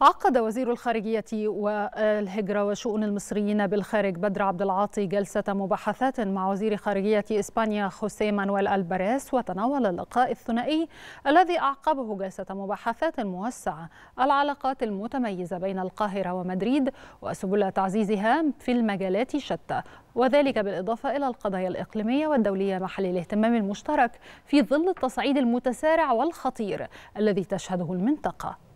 عقد وزير الخارجية والهجرة وشؤون المصريين بالخارج بدر عبد العاطي جلسة مباحثات مع وزير خارجية إسبانيا خوسيه مانويل ألباريس وتناول اللقاء الثنائي الذي أعقبه جلسة مباحثات موسعة العلاقات المتميزة بين القاهرة ومدريد وسبل تعزيزها في المجالات شتى وذلك بالإضافة إلى القضايا الإقليمية والدولية محل الاهتمام المشترك في ظل التصعيد المتسارع والخطير الذي تشهده المنطقة